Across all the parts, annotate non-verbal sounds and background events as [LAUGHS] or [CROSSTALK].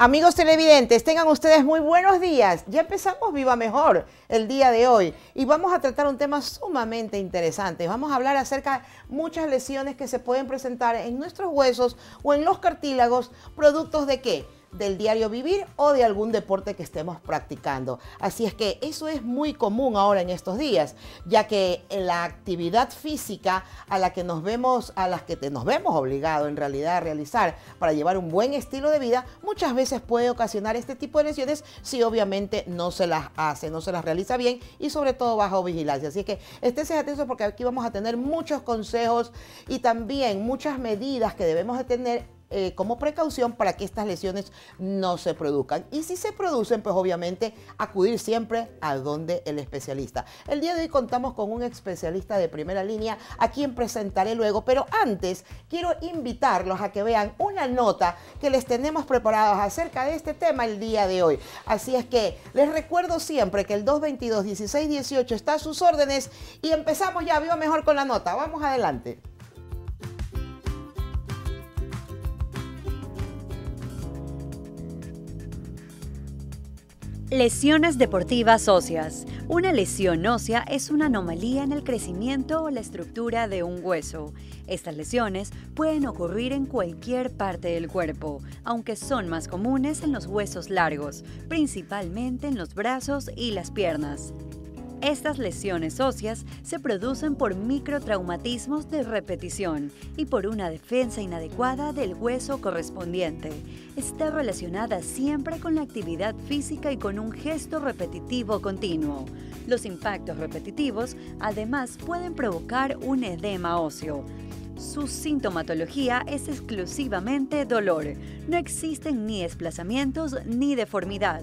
Amigos televidentes, tengan ustedes muy buenos días. Ya empezamos Viva Mejor el día de hoy y vamos a tratar un tema sumamente interesante. Vamos a hablar acerca de muchas lesiones que se pueden presentar en nuestros huesos o en los cartílagos, productos de qué? del diario vivir o de algún deporte que estemos practicando. Así es que eso es muy común ahora en estos días, ya que la actividad física a la que nos vemos, a las que nos vemos obligados en realidad a realizar para llevar un buen estilo de vida, muchas veces puede ocasionar este tipo de lesiones si obviamente no se las hace, no se las realiza bien y sobre todo bajo vigilancia. Así que esténse atentos porque aquí vamos a tener muchos consejos y también muchas medidas que debemos de tener eh, como precaución para que estas lesiones no se produzcan. Y si se producen, pues obviamente acudir siempre a donde el especialista. El día de hoy contamos con un especialista de primera línea a quien presentaré luego, pero antes quiero invitarlos a que vean una nota que les tenemos preparados acerca de este tema el día de hoy. Así es que les recuerdo siempre que el 222 1618 está a sus órdenes y empezamos ya, viva mejor con la nota. Vamos adelante. Lesiones deportivas óseas. Una lesión ósea es una anomalía en el crecimiento o la estructura de un hueso. Estas lesiones pueden ocurrir en cualquier parte del cuerpo, aunque son más comunes en los huesos largos, principalmente en los brazos y las piernas. Estas lesiones óseas se producen por microtraumatismos de repetición y por una defensa inadecuada del hueso correspondiente. Está relacionada siempre con la actividad física y con un gesto repetitivo continuo. Los impactos repetitivos además pueden provocar un edema óseo. Su sintomatología es exclusivamente dolor. No existen ni desplazamientos ni deformidad.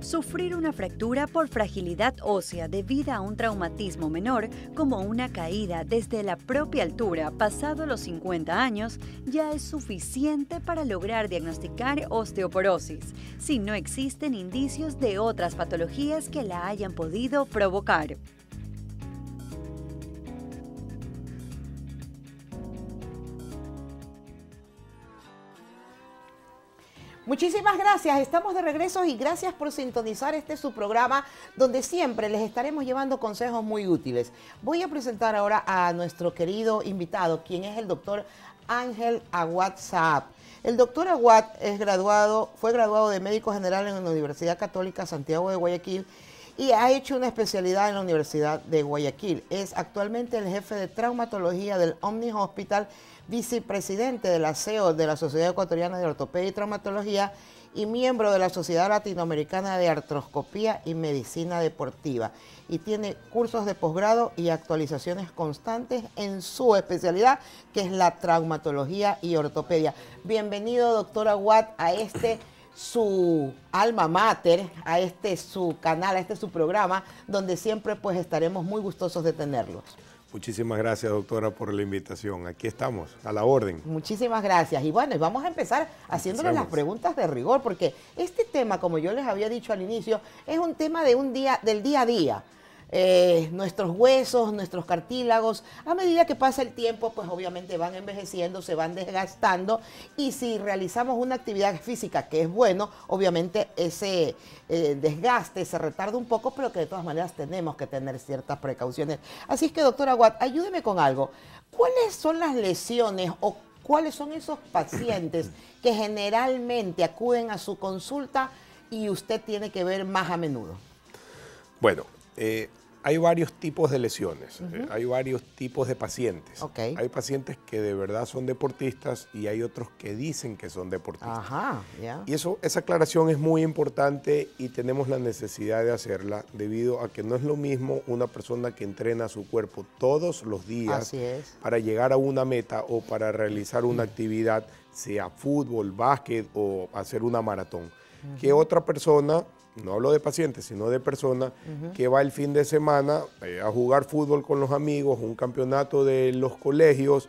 Sufrir una fractura por fragilidad ósea debido a un traumatismo menor, como una caída desde la propia altura pasado los 50 años, ya es suficiente para lograr diagnosticar osteoporosis, si no existen indicios de otras patologías que la hayan podido provocar. Muchísimas gracias, estamos de regreso y gracias por sintonizar este su programa donde siempre les estaremos llevando consejos muy útiles. Voy a presentar ahora a nuestro querido invitado, quien es el doctor Ángel Aguad Saab. El doctor Aguat es graduado, fue graduado de médico general en la Universidad Católica Santiago de Guayaquil y ha hecho una especialidad en la Universidad de Guayaquil. Es actualmente el jefe de traumatología del Omni Hospital, vicepresidente de la CEO de la Sociedad Ecuatoriana de Ortopedia y Traumatología y miembro de la Sociedad Latinoamericana de Artroscopía y Medicina Deportiva. Y tiene cursos de posgrado y actualizaciones constantes en su especialidad, que es la traumatología y ortopedia. Bienvenido, doctora Watt, a este su alma mater, a este su canal, a este su programa, donde siempre pues estaremos muy gustosos de tenerlos. Muchísimas gracias, doctora, por la invitación. Aquí estamos, a la orden. Muchísimas gracias. Y bueno, vamos a empezar haciéndole las preguntas de rigor, porque este tema, como yo les había dicho al inicio, es un tema de un día, del día a día eh, nuestros huesos, nuestros cartílagos, a medida que pasa el tiempo, pues obviamente van envejeciendo, se van desgastando y si realizamos una actividad física que es bueno, obviamente ese eh, desgaste se retarda un poco, pero que de todas maneras tenemos que tener ciertas precauciones. Así es que, doctora Watt, ayúdeme con algo. ¿Cuáles son las lesiones o cuáles son esos pacientes que generalmente acuden a su consulta y usted tiene que ver más a menudo? Bueno, eh, hay varios tipos de lesiones, eh, hay varios tipos de pacientes. Hay pacientes que de verdad son deportistas y hay otros que dicen que son deportistas. Ajá, Y eso, esa aclaración es muy importante y tenemos la necesidad de hacerla debido a que no es lo mismo una persona que entrena su cuerpo todos los días para llegar a una meta o para realizar una actividad, sea fútbol, básquet o hacer una maratón, que otra persona no hablo de pacientes, sino de personas que va el fin de semana eh, a jugar fútbol con los amigos, un campeonato de los colegios,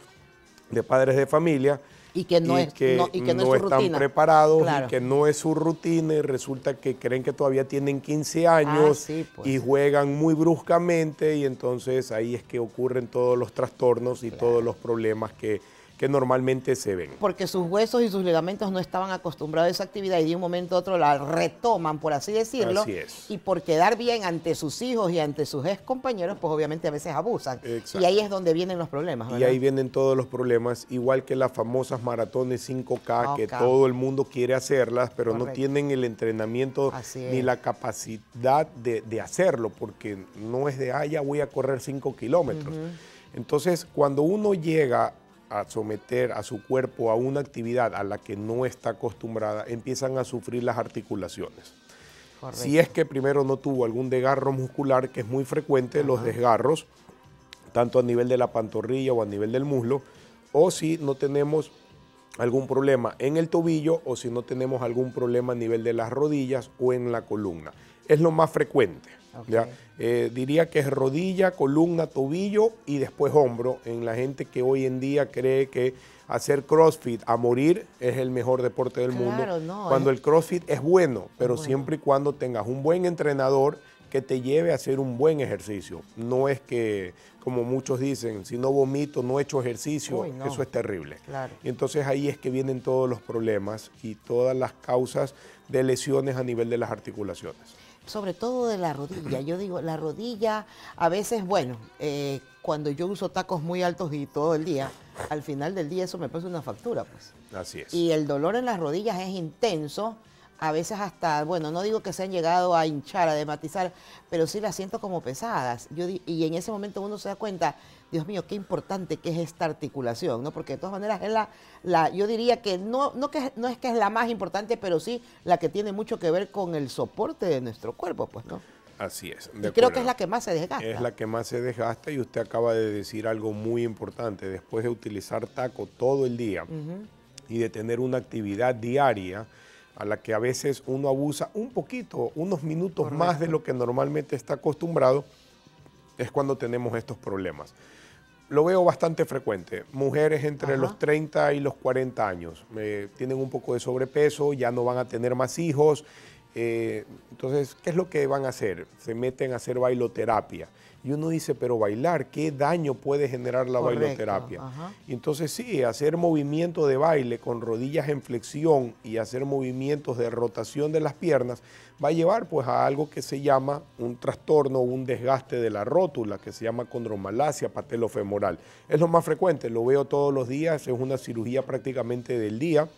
de padres de familia. Y que no, están preparados, y que no es su rutina, y resulta que creen que todavía tienen 15 ah, años pues. y juegan muy bruscamente, y entonces ahí es que ocurren todos los trastornos y todos los problemas que, que normalmente se ven. Porque sus huesos y sus ligamentos no estaban acostumbrados a esa actividad y de un momento a otro la retoman, por así decirlo. Así es. Y por quedar bien ante sus hijos y ante sus ex compañeros, pues obviamente a veces abusan. Y ahí es donde vienen los problemas. Y ahí vienen todos los problemas, igual que las famosas maratones 5K, que todo el mundo quiere hacerlas, pero no tienen el entrenamiento ni la capacidad de, hacerlo, porque no es de, ah, ya voy a correr 5 kilómetros. Entonces, cuando uno llega a someter a su cuerpo a una actividad a la que no está acostumbrada, empiezan a sufrir las articulaciones. Si es que primero no tuvo algún desgarro muscular, que es muy frecuente, los desgarros, tanto a nivel de la pantorrilla o a nivel del muslo, o si no tenemos algún problema en el tobillo o si no tenemos algún problema a nivel de las rodillas o en la columna. Es lo más frecuente. ¿ya? Eh, diría que es rodilla, columna, tobillo y después hombro en la gente que hoy en día cree que hacer CrossFit a morir es el mejor deporte del mundo. cuando ¿eh? el CrossFit es bueno, pero siempre y cuando tengas un buen entrenador que te lleve a hacer un buen ejercicio. No es que, como muchos dicen, si no vomito, no echo ejercicio, eso es terrible. entonces ahí es que vienen todos los problemas y todas las causas de lesiones a nivel de las articulaciones sobre todo de la rodilla. [CLEARS THROAT] Yo digo, la rodilla, a veces, bueno, eh, cuando yo uso tacos muy altos y todo el día, al final del día eso me pasa una factura, pues. Así es. Y el dolor en las rodillas es intenso, a veces hasta, bueno, no digo que se han llegado a hinchar, a dematizar, pero sí las siento como pesadas. Yo, y en ese momento uno se da cuenta, Dios mío, qué importante que es esta articulación, ¿no? Porque de todas maneras es la, la yo diría que no, no, que no es que es la más importante, pero sí la que tiene mucho que ver con el soporte de nuestro cuerpo, pues, ¿no? Así es. Y creo que es la que más se desgasta. Es la que más se desgasta y usted acaba de decir algo muy importante. Después de utilizar taco todo el día y de tener una actividad diaria a la que a veces uno abusa un poquito, unos minutos más de lo que normalmente está acostumbrado, es cuando tenemos estos problemas lo veo bastante frecuente. Mujeres entre los 30 y los 40 años tienen un poco de sobrepeso, ya no van a tener más hijos. Eh, entonces, ¿qué es lo que van a hacer? Se meten a hacer bailoterapia. Y uno dice, pero bailar, ¿qué daño puede generar la bailoterapia? entonces sí, hacer movimiento de baile con rodillas en flexión y hacer movimientos de rotación de las piernas va a llevar pues a algo que se llama un trastorno, o un desgaste de la rótula, que se llama condromalacia patelofemoral. Es lo más frecuente, lo veo todos los días, es una cirugía prácticamente del día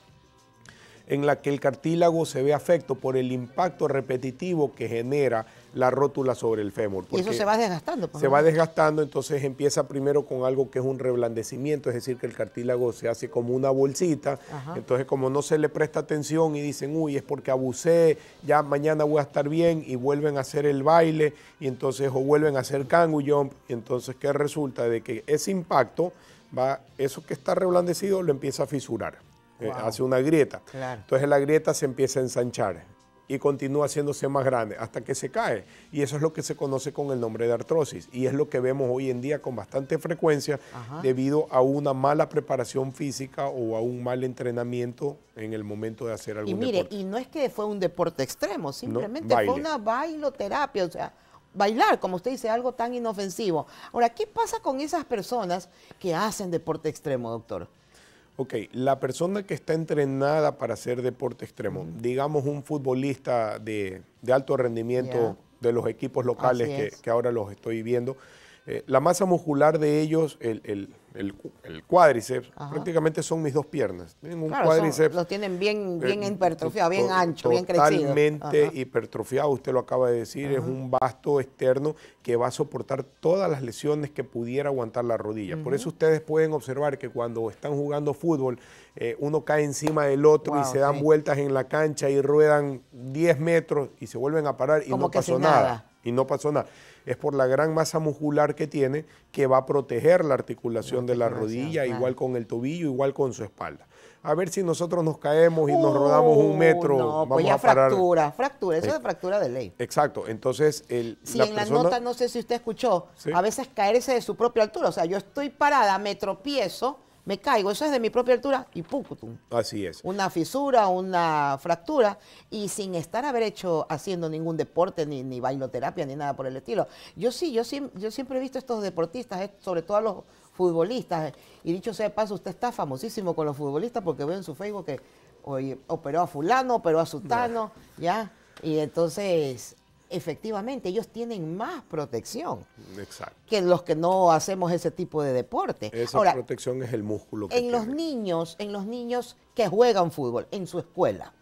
en la que el cartílago se ve afecto por el impacto repetitivo que genera la rótula sobre el fémur. Y eso se va desgastando. Pues, se va desgastando, entonces empieza primero con algo que es un reblandecimiento, es decir, que el cartílago se hace como una bolsita, entonces como no se le presta atención y dicen, uy, es porque abusé, ya mañana voy a estar bien y vuelven a hacer el baile y entonces o vuelven a hacer el y entonces ¿qué resulta? De que ese impacto, va, eso que está reblandecido lo empieza a fisurar. Eh, hace una grieta. Entonces la grieta se empieza a ensanchar y continúa haciéndose más grande hasta que se cae. Y eso es lo que se conoce con el nombre de artrosis. Y es lo que vemos hoy en día con bastante frecuencia debido a una mala preparación física o a un mal entrenamiento en el momento de hacer algún Y mire, y no es que fue un deporte extremo, simplemente fue una bailoterapia, o sea, bailar, como usted dice, algo tan inofensivo. Ahora, ¿qué pasa con esas personas que hacen deporte extremo, doctor? Ok, la persona que está entrenada para hacer deporte extremo, digamos un futbolista de, alto rendimiento de los equipos locales que, que, ahora los estoy viendo, eh, la masa muscular de ellos, el, cuádriceps, prácticamente son mis dos piernas. cuádriceps. los tienen bien, eh, bien bien ancho, bien crecido. Totalmente hipertrofiado, usted lo acaba de decir, es un vasto externo que va a soportar todas las lesiones que pudiera aguantar la rodilla. Por eso ustedes pueden observar que cuando están jugando fútbol, eh, uno cae encima del otro y se dan vueltas en la cancha y ruedan 10 metros y se vuelven a parar y no pasó nada. Y no pasó nada es por la gran masa muscular que tiene que va a proteger la articulación, de la rodilla, igual con el tobillo, igual con su espalda. A ver si nosotros nos caemos y nos uh, rodamos un metro. No, pues vamos a fractura, fractura, eso es fractura de ley. Exacto, entonces el, si en la nota, no sé si usted escuchó, a veces caerse de su propia altura, o sea, yo estoy parada, me tropiezo, me caigo, eso es de mi propia altura y pucutum. Así es. Una fisura, una fractura y sin estar haber hecho haciendo ningún deporte ni, bailoterapia ni nada por el estilo. Yo sí, yo sí, yo siempre he visto estos deportistas, eh, sobre todo a los futbolistas eh, y dicho sea de paso, usted está famosísimo con los futbolistas porque veo en su Facebook que hoy operó a fulano, operó a sutano, ya. Y entonces efectivamente ellos tienen más protección que los que no hacemos ese tipo de deporte. Esa protección es el músculo. Que en los niños, en los niños que juegan fútbol en su escuela,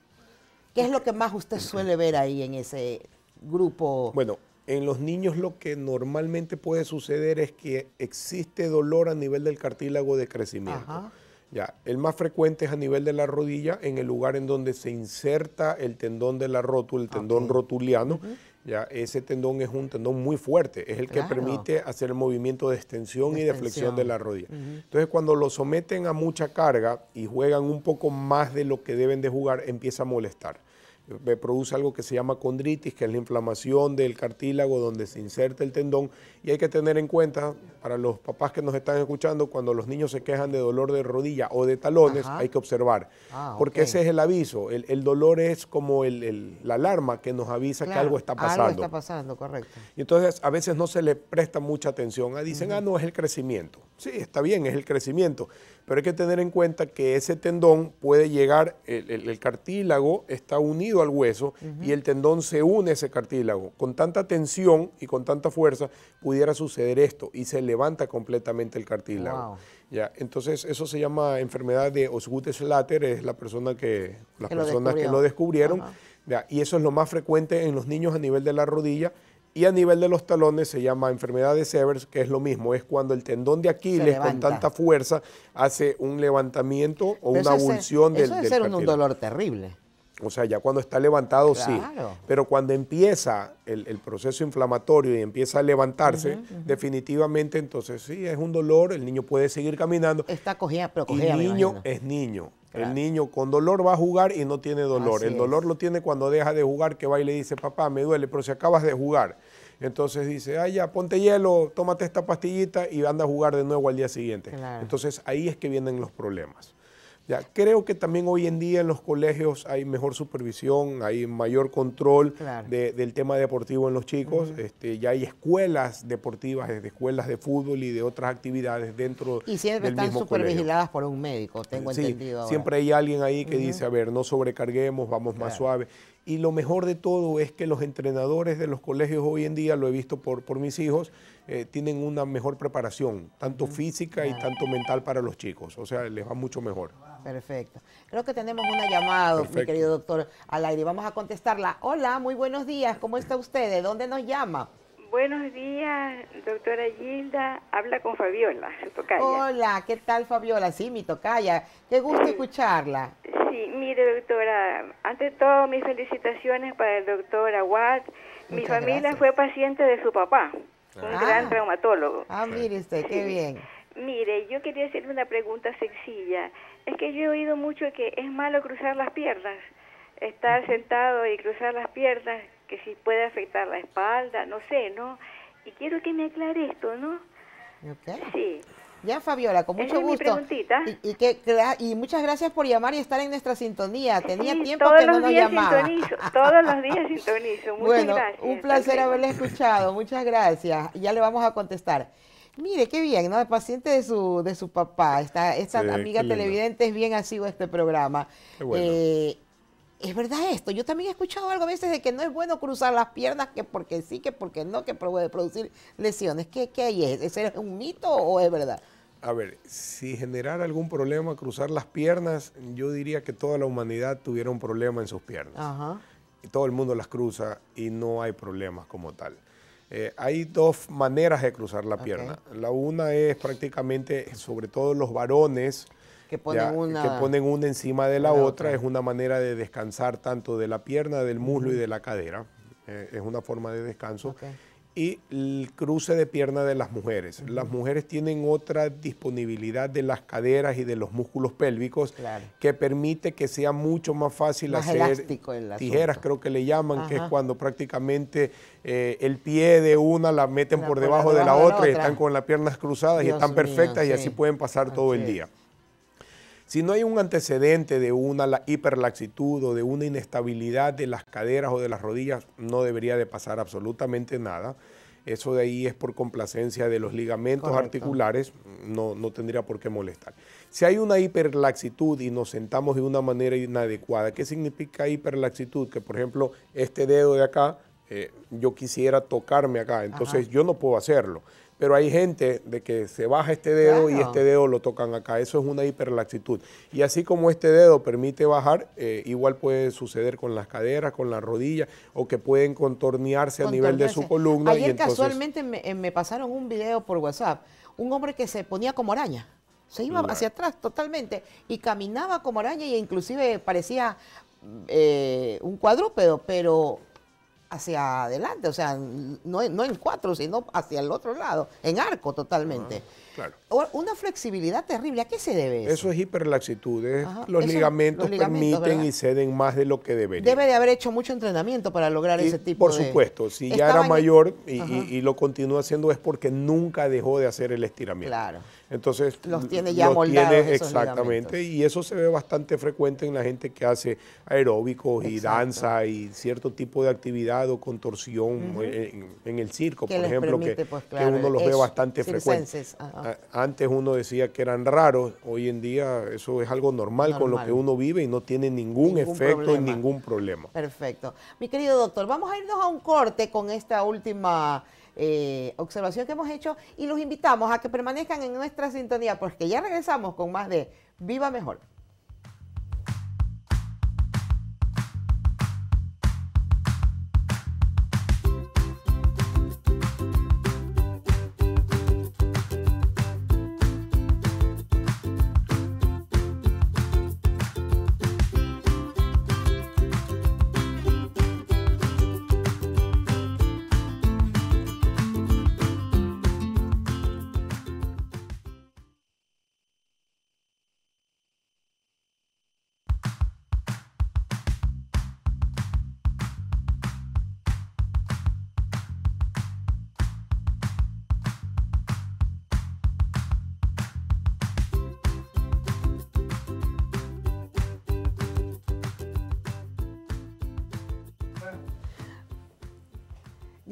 ¿qué es lo que más usted suele ver ahí en ese grupo? Bueno, en los niños lo que normalmente puede suceder es que existe dolor a nivel del cartílago de crecimiento. Ya, el más frecuente es a nivel de la rodilla, en el lugar en donde se inserta el tendón de la rótula, el tendón rotuliano. Ya, ese tendón es un tendón muy fuerte, es el que permite hacer el movimiento de extensión, y de flexión de la rodilla. Entonces, cuando lo someten a mucha carga y juegan un poco más de lo que deben de jugar, empieza a molestar me produce algo que se llama condritis, que es la inflamación del cartílago donde se inserta el tendón. Y hay que tener en cuenta, para los papás que nos están escuchando, cuando los niños se quejan de dolor de rodilla o de talones, hay que observar. Ah, porque ese es el aviso. El, dolor es como el, la alarma que nos avisa que algo está pasando. Algo está pasando, correcto. Y entonces a veces no se le presta mucha atención. Ah, dicen, ah, no, es el crecimiento. Sí, está bien, es el crecimiento pero hay que tener en cuenta que ese tendón puede llegar, el, cartílago está unido al hueso y el tendón se une a ese cartílago. Con tanta tensión y con tanta fuerza pudiera suceder esto y se levanta completamente el cartílago. Ya, entonces eso se llama enfermedad de Osgood Schlatter, es la persona que, las personas lo que lo descubrieron. y eso es lo más frecuente en los niños a nivel de la rodilla y a nivel de los talones se llama enfermedad de Severs, que es lo mismo, es cuando el tendón de Aquiles con tanta fuerza hace un levantamiento o una avulsión abulsión del, eso debe ser un dolor terrible. O sea, ya cuando está levantado, sí. Pero cuando empieza el, proceso inflamatorio y empieza a levantarse, definitivamente entonces sí, es un dolor, el niño puede seguir caminando. Está cogida, pero cogida. El niño es niño. El niño con dolor va a jugar y no tiene dolor. el dolor lo tiene cuando deja de jugar, que va y le dice, papá, me duele, pero si acabas de jugar. Entonces dice, ay, ya, ponte hielo, tómate esta pastillita y anda a jugar de nuevo al día siguiente. Entonces ahí es que vienen los problemas creo que también hoy en día en los colegios hay mejor supervisión, hay mayor control del tema deportivo en los chicos. Este, ya hay escuelas deportivas, escuelas de fútbol y de otras actividades dentro Y siempre están supervigiladas por un médico, tengo entendido. Siempre hay alguien ahí que dice, a ver, no sobrecarguemos, vamos más suave. Y lo mejor de todo es que los entrenadores de los colegios hoy en día, lo he visto por, por mis hijos, eh, tienen una mejor preparación, tanto mm, física y tanto mental para los chicos. O sea, les va mucho mejor. Perfecto. Creo que tenemos una llamada, mi querido doctor, al aire. Vamos a contestarla. Hola, muy buenos días. ¿Cómo está usted? ¿De dónde nos llama? Buenos días, doctora Gilda. Habla con Fabiola, tocaya. Hola, ¿qué tal Fabiola? Sí, mi tocaya. Qué gusto escucharla. Sí, mire, doctora, ante todo, mis felicitaciones para el doctor Aguad. Mi familia fue paciente de su papá, un gran traumatólogo. Ah. ah, mire usted, qué bien. Mire, yo quería hacerle una pregunta sencilla. Es que yo he oído mucho que es malo cruzar las piernas, estar sentado y cruzar las piernas, que si puede afectar la espalda, no sé, ¿no? Y quiero que me aclare esto, ¿no? Sí. Ya, Fabiola, con mucho gusto. y, y, que, y muchas gracias por llamar y estar en nuestra sintonía. Tenía tiempo que no nos llamaba. Sintonizo, todos los días [LAUGHS] sintonizo. Muchas bueno, gracias. Un placer haberle escuchado. Muchas gracias. Ya le vamos a contestar. Mire, qué bien, ¿no? El paciente de su, de su papá. Esta, esta amiga televidente es bien a este programa. bueno. Eh, es verdad esto. Yo también he escuchado algo a veces de que no es bueno cruzar las piernas, que porque sí, que porque no, que puede producir lesiones. ¿Qué, hay? ¿Ese es un mito o es verdad? A ver, si generara algún problema cruzar las piernas, yo diría que toda la humanidad tuviera un problema en sus piernas. Y todo el mundo las cruza y no hay problemas como tal. Eh, hay dos maneras de cruzar la pierna. La una es prácticamente, sobre todo los varones, que ponen, una... encima de la, otra. Es una manera de descansar tanto de la pierna, del muslo y de la cadera. Eh, es una forma de descanso. Y el cruce de pierna de las mujeres. Las mujeres tienen otra disponibilidad de las caderas y de los músculos pélvicos que permite que sea mucho más fácil hacer tijeras, creo que le llaman, que es cuando prácticamente eh, el pie de una la meten por, debajo de la, otra, y están con las piernas cruzadas y están perfectas y así pueden pasar todo el día. Si no hay un antecedente de una hiperlaxitud o de una inestabilidad de las caderas o de las rodillas, no debería de pasar absolutamente nada. Eso de ahí es por complacencia de los ligamentos articulares, no, no tendría por qué molestar. Si hay una hiperlaxitud y nos sentamos de una manera inadecuada, ¿qué significa hiperlaxitud? Que por ejemplo este dedo de acá, eh, yo quisiera tocarme acá, entonces yo no puedo hacerlo. Pero hay gente de que se baja este dedo y este dedo lo tocan acá. Eso es una hiperlaxitud. Y así como este dedo permite bajar, eh, igual puede suceder con las caderas, con las rodillas, o que pueden contornearse, a nivel de su columna. Ayer y casualmente eh, me, pasaron un video por WhatsApp, un hombre que se ponía como araña. Se iba hacia atrás totalmente y caminaba como araña e inclusive parecía eh, un cuadrúpedo, pero hacia adelante, o sea, no, no en cuatro, sino hacia el otro lado, en arco totalmente. Claro. Una flexibilidad terrible. ¿A qué se debe eso? Eso es hiperlaxitud. los, ligamentos permiten y ceden más de lo que deberían. Debe de haber hecho mucho entrenamiento para lograr ese tipo por de... Por supuesto. Si ya era mayor y, lo continúa haciendo es porque nunca dejó de hacer el estiramiento. Claro. Entonces... Los tiene ya los tiene, Exactamente. Y eso se ve bastante frecuente en la gente que hace aeróbicos y danza y cierto tipo de actividad o contorsión en, el circo, por ejemplo, que, pues, uno los ve bastante frecuentes antes uno decía que eran raros, hoy en día eso es algo normal, con lo que uno vive y no tiene ningún, efecto y ningún problema. Perfecto. Mi querido doctor, vamos a irnos a un corte con esta última eh, observación que hemos hecho y los invitamos a que permanezcan en nuestra sintonía porque ya regresamos con más de Viva Mejor.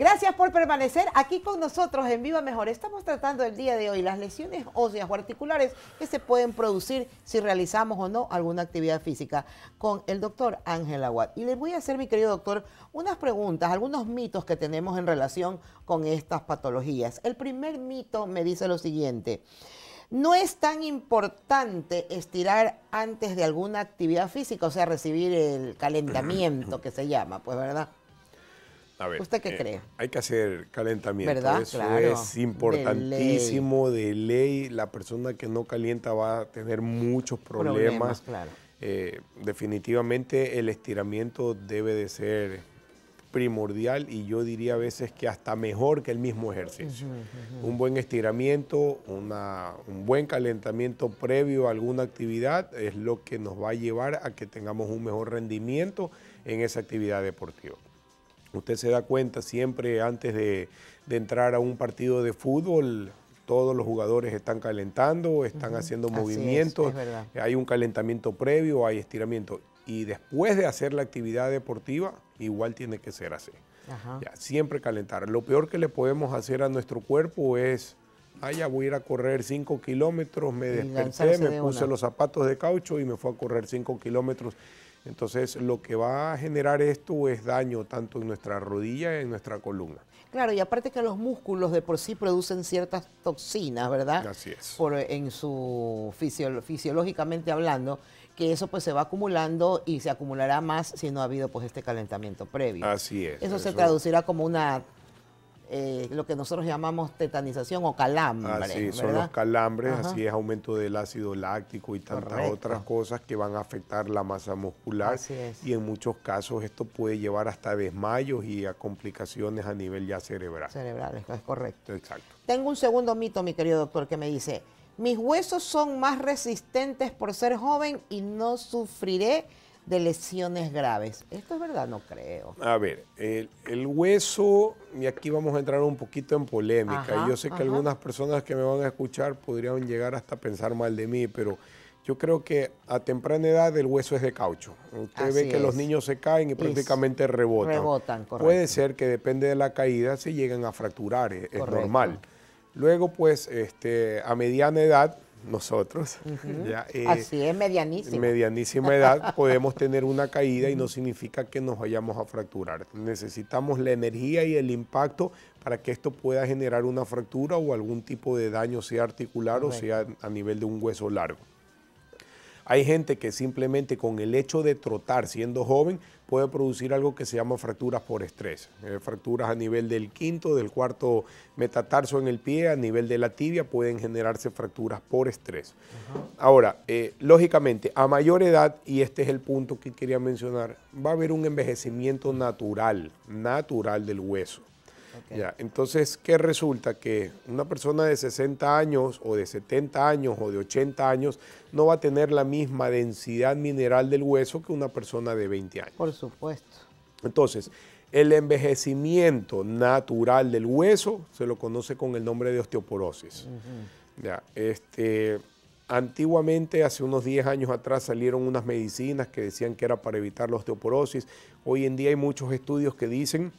Gracias por permanecer aquí con nosotros en Viva Mejor. Estamos tratando el día de hoy las lesiones óseas o articulares que se pueden producir si realizamos o no alguna actividad física con el doctor Ángel Aguad. Y les voy a hacer, mi querido doctor, unas preguntas, algunos mitos que tenemos en relación con estas patologías. El primer mito me dice lo siguiente. No es tan importante estirar antes de alguna actividad física, o sea, recibir el calentamiento que se llama, pues, ¿verdad? A ver, ¿Usted qué eh, cree? Hay que hacer calentamiento. es importantísimo de ley. La persona que no calienta va a tener muchos problemas. claro. Eh, definitivamente el estiramiento debe de ser primordial y yo diría a veces que hasta mejor que el mismo ejercicio. Un buen estiramiento, un buen calentamiento previo a alguna actividad es lo que nos va a llevar a que tengamos un mejor rendimiento en esa actividad deportiva. Usted se da cuenta siempre antes de, entrar a un partido de fútbol, todos los jugadores están calentando, están haciendo movimientos, hay un calentamiento previo, hay estiramiento. Y después de hacer la actividad deportiva, igual tiene que ser así. siempre calentar. Lo peor que le podemos hacer a nuestro cuerpo es, ah, ya voy a ir a correr 5 kilómetros, me desperté, me puse los zapatos de caucho y me fue a correr 5 kilómetros entonces, lo que va a generar esto es daño tanto en nuestra rodilla y en nuestra columna. Claro, y aparte que los músculos de por sí producen ciertas toxinas, ¿verdad? Así es. Por, en su fisiológicamente hablando, que eso pues se va acumulando y se acumulará más si no ha habido pues este calentamiento previo. Así es. eso se traducirá como una eh, lo que nosotros llamamos tetanización o calambre. Así son los calambres, así es aumento del ácido láctico y tantas otras cosas que van a afectar la masa muscular. Y en muchos casos esto puede llevar hasta desmayos y a complicaciones a nivel ya cerebral. Cerebral, es correcto. Exacto. Tengo un segundo mito, mi querido doctor, que me dice, mis huesos son más resistentes por ser joven y no sufriré de lesiones graves. Esto es verdad, no creo. A ver, el, hueso, y aquí vamos a entrar un poquito en polémica. y yo sé que algunas personas que me van a escuchar podrían llegar hasta pensar mal de mí, pero yo creo que a temprana edad el hueso es de caucho. Usted ve que los niños se caen y, prácticamente rebotan. Puede ser que depende de la caída se lleguen a fracturar, e, es, es normal. Luego, pues, este, a mediana edad nosotros, eh, así es, medianísima. Medianísima edad, podemos tener una caída y no significa que nos vayamos a fracturar. Necesitamos la energía y el impacto para que esto pueda generar una fractura o algún tipo de daño, sea articular o sea a nivel de un hueso largo. Hay gente que simplemente con el hecho de trotar siendo joven puede producir algo que se llama fracturas por estrés. Eh, fracturas a nivel del quinto, del cuarto metatarso en el pie, a nivel de la tibia pueden generarse fracturas por estrés. Ahora, eh, lógicamente, a mayor edad, y este es el punto que quería mencionar, va a haber un envejecimiento natural, natural del hueso entonces, ¿qué resulta? Que una persona de 60 años o de 70 años o de 80 años no va a tener la misma densidad mineral del hueso que una persona de 20 años. Por supuesto. Entonces, el envejecimiento natural del hueso se lo conoce con el nombre de osteoporosis. Este, antiguamente, hace unos 10 años atrás, salieron unas medicinas que decían que era para evitar la osteoporosis. Hoy en día hay muchos estudios que dicen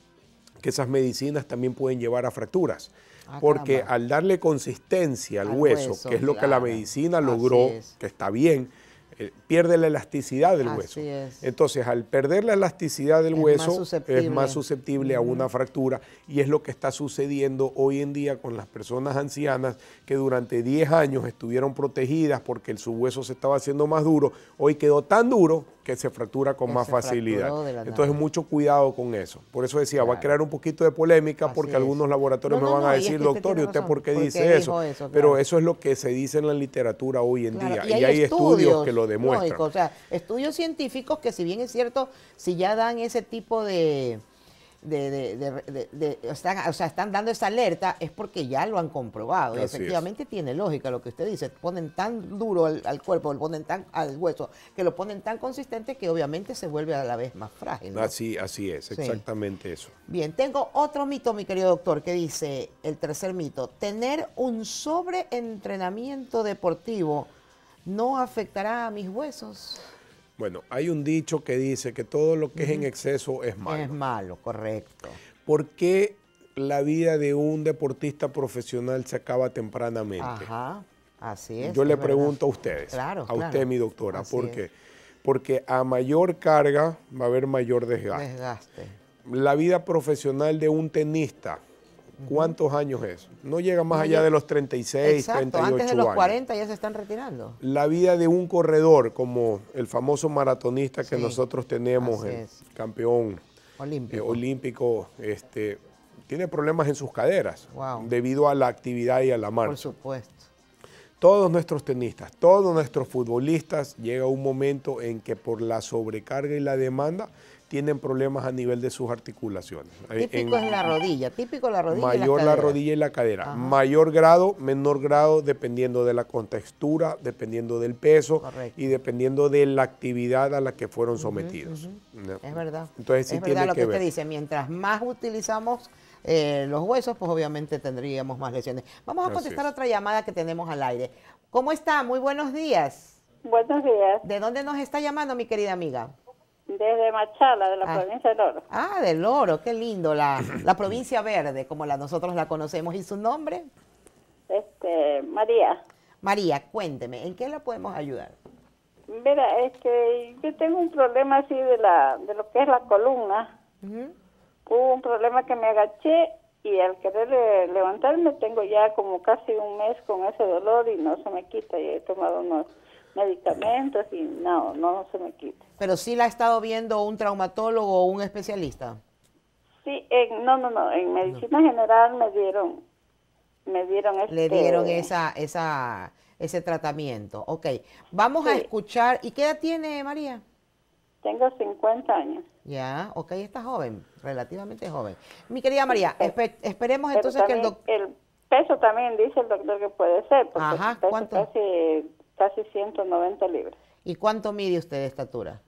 que esas medicinas también pueden llevar a fracturas. Ah, porque al darle consistencia al, hueso, que es lo que la medicina logró, que está bien, eh, pierde la elasticidad del hueso. Entonces, al perder la elasticidad del hueso, es más susceptible a una fractura y es lo que está sucediendo hoy en día con las personas ancianas que durante 10 años estuvieron protegidas porque su hueso se estaba haciendo más duro, hoy quedó tan duro que se fractura con más facilidad. Entonces, mucho cuidado con eso. Por eso decía, va a crear un poquito de polémica porque algunos laboratorios me van a decir, doctor, ¿y usted por qué, dice eso? Pero eso es lo que se dice en la literatura hoy en día. Y, hay, estudios, que lo demuestran. o sea, estudios científicos que si bien es cierto, si ya dan ese tipo de de, de, están, o sea, están dando esa alerta es porque ya lo han comprobado. efectivamente tiene lógica lo que usted dice. Ponen tan duro al, cuerpo, lo ponen tan al hueso, que lo ponen tan consistente que obviamente se vuelve a la vez más frágil. Así, así es, exactamente eso. Bien, tengo otro mito, mi querido doctor, que dice, el tercer mito, tener un sobreentrenamiento deportivo no afectará a mis huesos. Bueno, hay un dicho que dice que todo lo que es en exceso es malo. Es malo, correcto. ¿Por qué la vida de un deportista profesional se acaba tempranamente? Ajá, así es. Yo le pregunto a ustedes, a usted, mi doctora, ¿por qué? Porque a mayor carga va a haber mayor desgaste. Desgaste. La vida profesional de un tenista ¿Cuántos años es? No llega más allá de los 36, 38 años. Antes de los 40 ya se están retirando. La vida de un corredor como el famoso maratonista que nosotros tenemos, campeón eh, olímpico, este, tiene problemas en sus caderas debido a la actividad y a la marcha. Por supuesto. Todos nuestros tenistas, todos nuestros futbolistas, llega un momento en que por la sobrecarga y la demanda, tienen problemas a nivel de sus articulaciones. Eh, típico es la rodilla, típico la rodilla. Mayor y la, la, rodilla y la cadera. Mayor grado, menor grado, dependiendo de la contextura, dependiendo del peso y dependiendo de la actividad a la que fueron sometidos. Es verdad. Entonces es verdad lo que, usted dice, mientras más utilizamos eh, los huesos, pues obviamente tendríamos más lesiones. Vamos a contestar otra llamada que tenemos al aire. ¿Cómo está? Muy buenos días. Buenos días. ¿De dónde nos está llamando mi querida amiga? desde Machala, de la ah. provincia del Oro. Ah, del Oro, qué lindo, la, provincia verde, como la nosotros la conocemos. ¿Y su nombre? Este, María. María, cuénteme, ¿en qué la podemos ayudar? Mira, es que yo tengo un problema así de, la, de lo que es la columna. Hubo un problema que me agaché y al querer eh, levantarme tengo ya como casi un mes con ese dolor y no se me quita. y he tomado unos medicamentos y no, no se me quita. Pero sí la ha estado viendo un traumatólogo o un especialista. Sí, no, no, no, en medicina general me dieron, me dieron este, Le dieron esa, esa, ese tratamiento. Ok, vamos a escuchar, ¿y qué edad tiene María? Tengo 50 años. Ya, ok, está joven, relativamente joven. Mi querida María, esperemos entonces que el doctor... El peso también dice el doctor que puede ser, Ajá, ¿cuánto? casi 190 libras. ¿Y cuánto mide usted de estatura?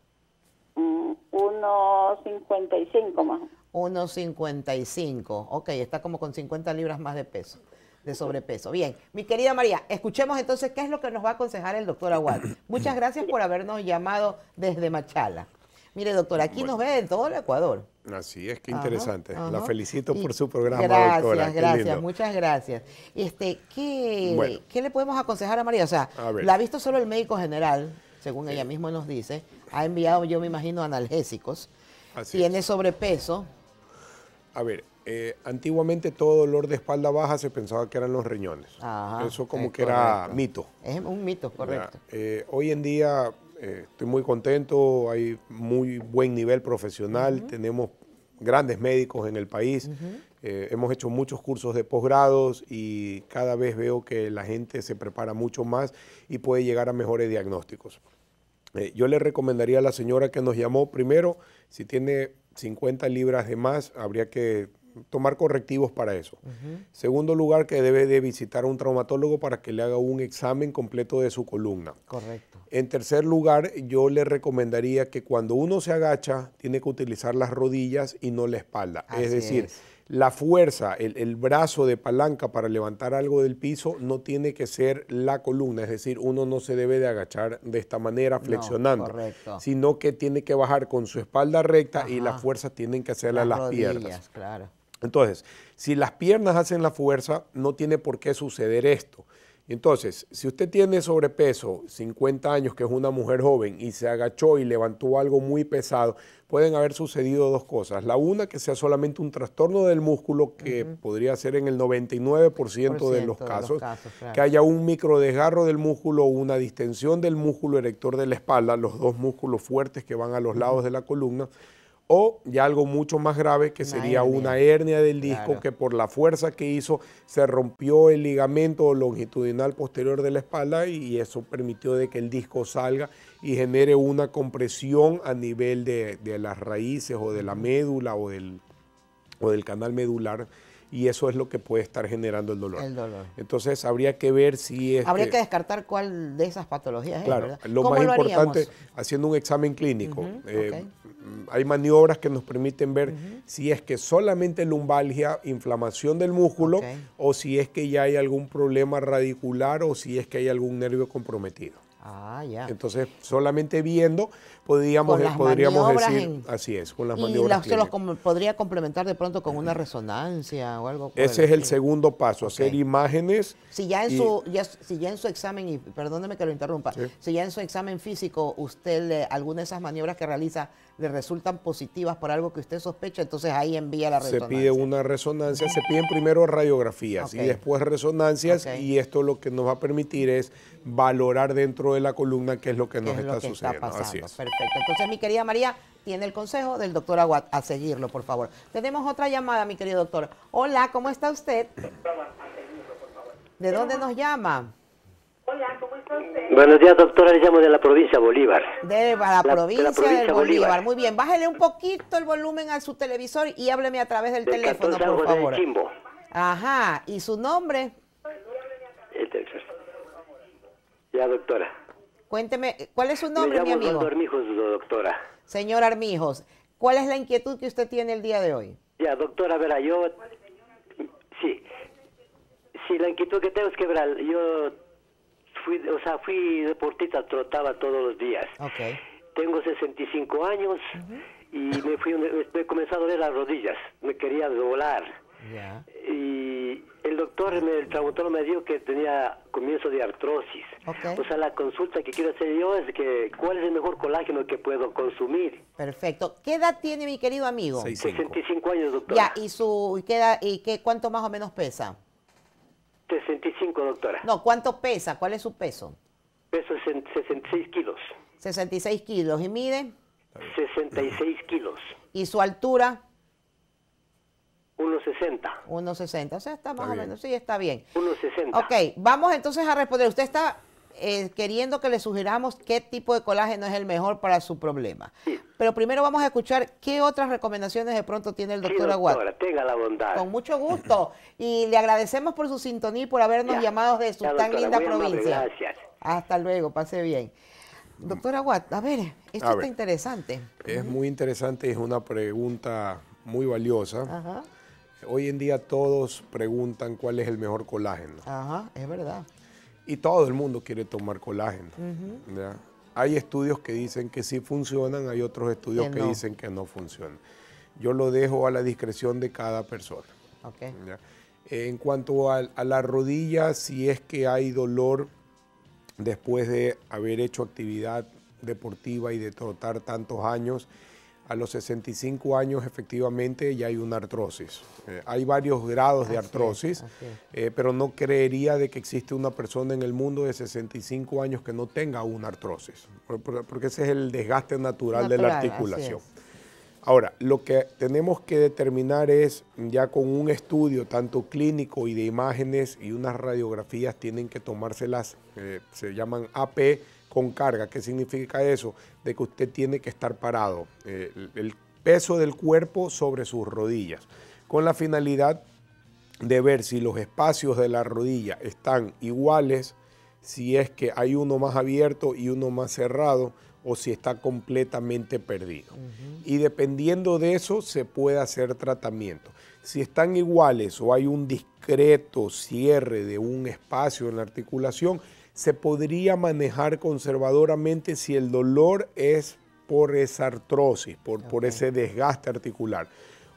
1,55 mm, más. 1,55. Ok, está como con 50 libras más de peso, de sobrepeso. Bien, mi querida María, escuchemos entonces qué es lo que nos va a aconsejar el doctor Aguad. Muchas gracias por habernos llamado desde Machala. Mire, doctor, aquí nos ve en todo el Ecuador. Así es, qué interesante. La felicito por su programa, gracias, doctora. gracias, muchas gracias. Este, ¿qué, le podemos aconsejar a María? O sea, la ha visto solo el médico general, según ella misma nos dice. Ha enviado, yo me imagino, analgésicos. Tiene sobrepeso. A ver, eh, antiguamente todo dolor de espalda baja se pensaba que eran los riñones. Eso como que era mito. Es un mito, correcto. Eh, hoy en día eh, estoy muy contento, hay muy buen nivel profesional, tenemos grandes médicos en el país. Eh, hemos hecho muchos cursos de posgrados y cada vez veo que la gente se prepara mucho más y puede llegar a mejores diagnósticos. Eh, yo le recomendaría a la señora que nos llamó primero, si tiene 50 libras de más, habría que tomar correctivos para eso. Segundo lugar, que debe de visitar a un traumatólogo para que le haga un examen completo de su columna. Correcto. En tercer lugar, yo le recomendaría que cuando uno se agacha, tiene que utilizar las rodillas y no la espalda. es decir, la fuerza, el, brazo de palanca para levantar algo del piso no tiene que ser la columna, es decir, uno no se debe de agachar de esta manera flexionando, correcto. sino que tiene que bajar con su espalda recta y las fuerzas tienen que hacerla las, las rodillas, piernas. Claro. Entonces, si las piernas hacen la fuerza, no tiene por qué suceder esto. Entonces, si usted tiene sobrepeso, 50 años, que es una mujer joven, y se agachó y levantó algo muy pesado, pueden haber sucedido dos cosas. La una, que sea solamente un trastorno del músculo, que podría ser en el 99% de los casos, que haya un microdesgarro del músculo, o una distensión del músculo erector de la espalda, los dos músculos fuertes que van a los lados de la columna o ya algo mucho más grave que sería una hernia del disco que por la fuerza que hizo se rompió el ligamento longitudinal posterior de la espalda y eso permitió de que el disco salga y genere una compresión a nivel de, las raíces o de la médula o o del canal medular y eso es lo que puede estar generando el dolor. Entonces habría que ver si es... Habría que, descartar cuál de esas patologías claro, es. Claro, lo más importante, haciendo un examen clínico, eh, mm, hay maniobras que nos permiten ver si es que solamente lumbalgia, inflamación del músculo, o si es que ya hay algún problema radicular o si es que hay algún nervio comprometido. Ah, ya. Entonces, solamente viendo, podríamos, podríamos decir, así es, con las maniobras. Y se los podría complementar de pronto con una resonancia o algo. Ese es el segundo paso, hacer imágenes. Si ya en su ya, si ya en su examen y perdóneme que lo interrumpa, si ya en su examen físico usted le, alguna de esas maniobras que realiza le resultan positivas por algo que usted sospecha, entonces ahí envía la resonancia. Se pide una resonancia, se piden primero radiografías y después resonancias y esto lo que nos va a permitir es valorar dentro de la columna qué es lo que nos está sucediendo. Así es. Perfecto. Entonces, mi querida María, tiene el consejo del doctor Aguat a seguirlo, por favor. Tenemos otra llamada, mi querido doctor. Hola, ¿cómo está usted? ¿De dónde nos llama? Hola, ¿cómo está usted? Buenos días, doctora. Le llamo de la provincia Bolívar. De la, provincia, de Bolívar. Muy bien. Bájele un poquito el volumen a su televisor y hábleme a través del, teléfono, por favor. Ajá. ¿Y su nombre? Este, ya, doctora. Cuénteme, eh, ¿cuál es su nombre, mi amigo? Armijos, doctora. Señor Armijos, ¿cuál es la inquietud que usted tiene el día de hoy? Ya, doctora, verá, yo... Sí, sí, la inquietud que tengo es que, verá, yo fui, o sea, fui deportista, trotaba todos los días. Okay. Tengo 65 años y me fui, me he comenzado a ver las rodillas, me quería doblar. Y el doctor, el traumatólogo me dijo que tenía comienzo de artrosis. O sea, la consulta que quiero hacer yo es que cuál es el mejor colágeno que puedo consumir. Perfecto. ¿Qué edad tiene mi querido amigo? 65, años, doctora. Ya, ¿y, su, y cuánto más o menos pesa? 65, doctora. No, ¿cuánto pesa? ¿Cuál es su peso? Peso 66 kilos. 66 kilos. ¿Y mide? 66 kilos. ¿Y su altura? 1.60. 1.60, o sea, está más o menos, sí, está bien. 1.60. Ok, vamos entonces a responder. Usted está eh, queriendo que le sugeramos qué tipo de colágeno es el mejor para su problema. Pero primero vamos a escuchar qué otras recomendaciones de pronto tiene el doctor sí, tenga la bondad. Con mucho gusto. y le agradecemos por su sintonía y por habernos llamado de su tan linda provincia. gracias. Hasta luego, pase bien. Doctor Aguad, a ver, esto está interesante. Es muy interesante y es una pregunta muy valiosa. Hoy en día todos preguntan cuál es el mejor colágeno. Ajá, es verdad. Y todo el mundo quiere tomar colágeno. Hay estudios que dicen que sí funcionan, hay otros estudios que, dicen que no funcionan. Yo lo dejo a la discreción de cada persona. En cuanto a, a, la rodilla, si es que hay dolor después de haber hecho actividad deportiva y de trotar tantos años, a los 65 años efectivamente ya hay una artrosis. Eh, hay varios grados de artrosis, eh, pero no creería de que existe una persona en el mundo de 65 años que no tenga una artrosis, porque ese es el desgaste natural, de la articulación. Ahora, lo que tenemos que determinar es, ya con un estudio tanto clínico y de imágenes y unas radiografías tienen que tomárselas, eh, se llaman AP, con carga. ¿Qué significa eso? De que usted tiene que estar parado, eh, el peso del cuerpo sobre sus rodillas, con la finalidad de ver si los espacios de la rodilla están iguales, si es que hay uno más abierto y uno más cerrado o si está completamente perdido. Y dependiendo de eso se puede hacer tratamiento. Si están iguales o hay un discreto cierre de un espacio en la articulación, se podría manejar conservadoramente si el dolor es por esa artrosis, por, por ese desgaste articular.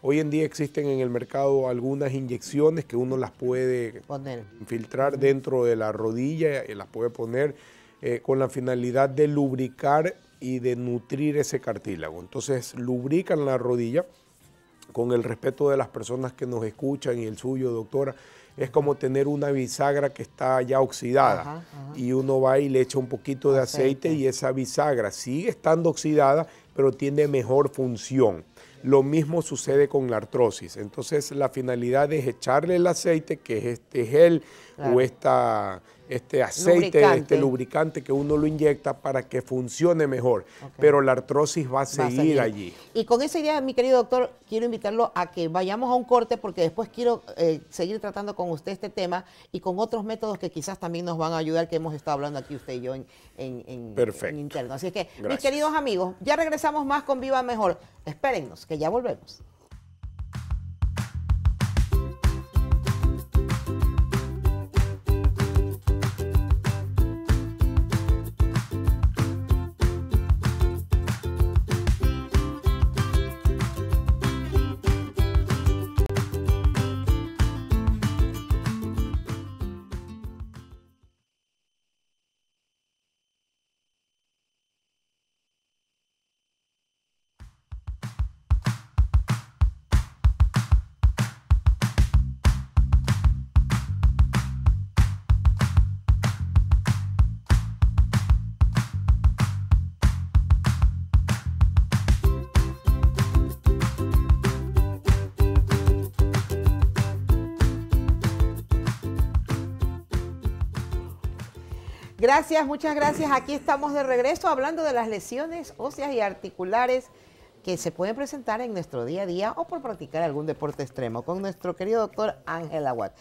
Hoy en día existen en el mercado algunas inyecciones que uno las puede poner. infiltrar dentro de la rodilla y las puede poner eh, con la finalidad de lubricar y de nutrir ese cartílago. Entonces lubrican la rodilla con el respeto de las personas que nos escuchan y el suyo, doctora es como tener una bisagra que está ya oxidada y uno va y le echa un poquito de aceite, y esa bisagra sigue estando oxidada, pero tiene mejor función. Lo mismo sucede con la artrosis. Entonces la finalidad es echarle el aceite, que es este gel o esta este aceite, este lubricante que uno lo inyecta para que funcione mejor. Pero la artrosis va a, seguir, allí. Y con esa idea, mi querido doctor, quiero invitarlo a que vayamos a un corte porque después quiero eh, seguir tratando con usted este tema y con otros métodos que quizás también nos van a ayudar que hemos estado hablando aquí usted y yo en, interno. Así que, mis queridos amigos, ya regresamos más con Viva Mejor. Espérennos, que ya volvemos. Gracias, muchas gracias. Aquí estamos de regreso hablando de las lesiones óseas y articulares que se pueden presentar en nuestro día a día o por practicar algún deporte extremo con nuestro querido doctor Ángel Aguat.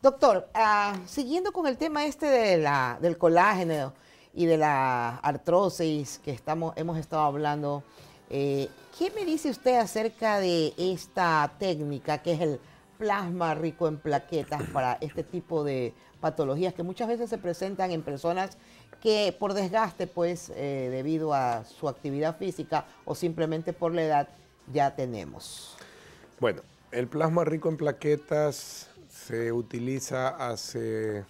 Doctor, ah, siguiendo con el tema este de la, del colágeno y de la artrosis que estamos, hemos estado hablando, eh, ¿qué me dice usted acerca de esta técnica que es el plasma rico en plaquetas para este tipo de patologías que muchas veces se presentan en personas que por desgaste, pues eh, debido a su actividad física o simplemente por la edad, ya tenemos. Bueno, el plasma rico en plaquetas se utiliza hace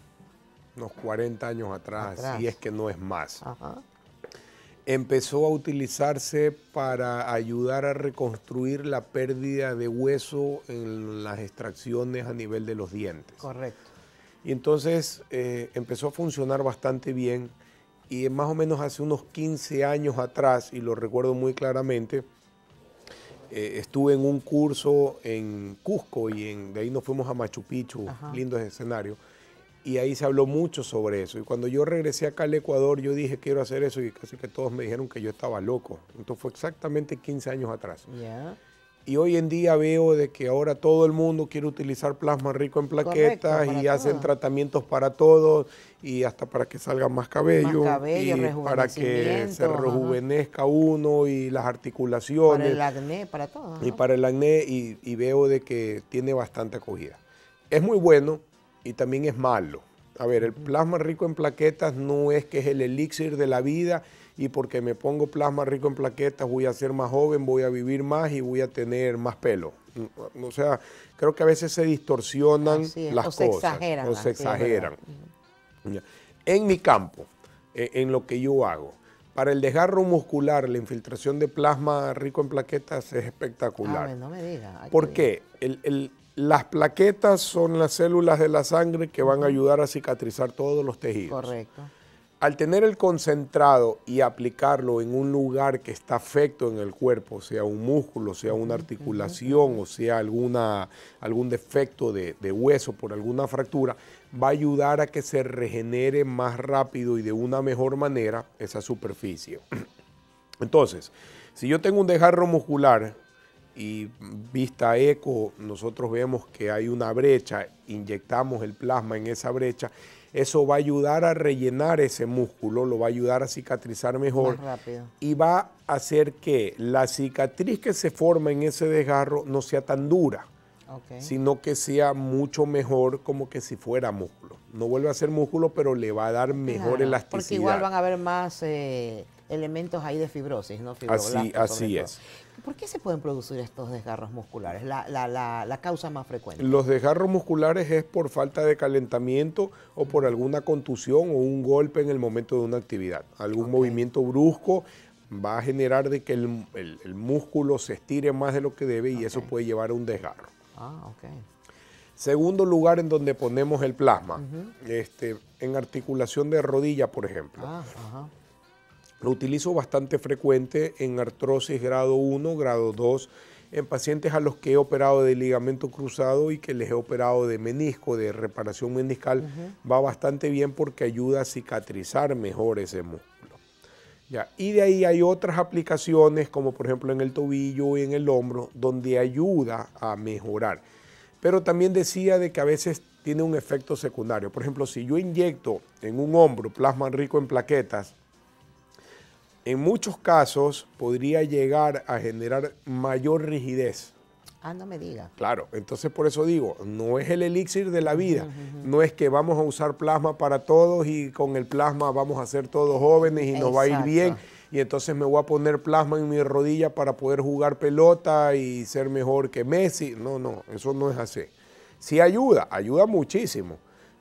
unos 40 años atrás, atrás. y es que no es más. Ajá empezó a utilizarse para ayudar a reconstruir la pérdida de hueso en las extracciones a nivel de los dientes. Correcto. Y entonces eh, empezó a funcionar bastante bien y más o menos hace unos 15 años atrás, y lo recuerdo muy claramente, eh, estuve en un curso en Cusco y en, de ahí nos fuimos a Machu Picchu, lindo escenario y ahí se habló mucho sobre eso. Y cuando yo regresé acá al Ecuador, yo dije quiero hacer eso y casi que todos me dijeron que yo estaba loco. Entonces fue exactamente 15 años atrás. Y hoy en día veo de que ahora todo el mundo quiere utilizar plasma rico en plaquetas y hacen tratamientos para todo y hasta para que salga más cabello, más cabello y para que se rejuvenezca uno y las articulaciones. Para el acné, para todo. Y para el acné y, y veo de que tiene bastante acogida. Es muy bueno, y también es malo. A ver, el plasma rico en plaquetas no es que es el elixir de la vida y porque me pongo plasma rico en plaquetas voy a ser más joven, voy a vivir más y voy a tener más pelo. Mm, o sea, creo que a veces se distorsionan las o cosas. Se exageran, o se exageran. en mi campo, e, en lo que yo hago, para el desgarro muscular, la infiltración de plasma rico en plaquetas es ah, espectacular. no me digas. ¿Por qué? el, las plaquetas son las células de la sangre que van a ayudar a cicatrizar todos los tejidos. Correcto. Al tener el concentrado y aplicarlo en un lugar que está afecto en el cuerpo, sea un músculo, sea una articulación o sea alguna, algún defecto de, de hueso por alguna fractura, va a ayudar a que se regenere más rápido y de una mejor manera esa superficie. [CLEARS THROAT] Entonces, si yo tengo un desgarro muscular, y vista eco, nosotros vemos que hay una brecha, inyectamos el plasma en esa brecha, eso va a ayudar a rellenar ese músculo, lo va a ayudar a cicatrizar mejor y va a hacer que la cicatriz que se forma en ese desgarro no sea tan dura, sino que sea mucho mejor como que si fuera músculo. No vuelve a ser músculo, pero le va a dar mejor elasticidad. Porque igual van a haber más... Eh, elementos ahí de fibrosis, ¿no? Así, así es. ¿Por qué se pueden producir estos desgarros musculares? La, causa más frecuente. Los desgarros musculares es por falta de calentamiento o por alguna contusión o un golpe en el momento de una actividad. Algún movimiento brusco va a generar de que el, músculo se estire más de lo que debe y eso puede llevar a un desgarro. Ah, ok. Segundo lugar en donde ponemos el plasma, este, en articulación de rodilla, por ejemplo. Ah, ajá. Lo utilizo bastante frecuente en artrosis grado 1, grado 2, en pacientes a los que he operado de ligamento cruzado y que les he operado de menisco, de reparación meniscal, va bastante bien porque ayuda a cicatrizar mejor ese músculo. Ya. Y de ahí hay otras aplicaciones, como por ejemplo en el tobillo y en el hombro, donde ayuda a mejorar. Pero también decía de que a veces tiene un efecto secundario. Por ejemplo, si yo inyecto en un hombro plasma rico en plaquetas, en muchos casos podría llegar a generar mayor rigidez. Ah, no me diga. Claro, entonces por eso digo, no es el elixir de la vida, no es que vamos a usar plasma para todos y con el plasma vamos a ser todos jóvenes y nos va a ir bien y entonces me voy a poner plasma en mi rodilla para poder jugar pelota y ser mejor que Messi. No, no, eso no es así. Sí ayuda, ayuda muchísimo,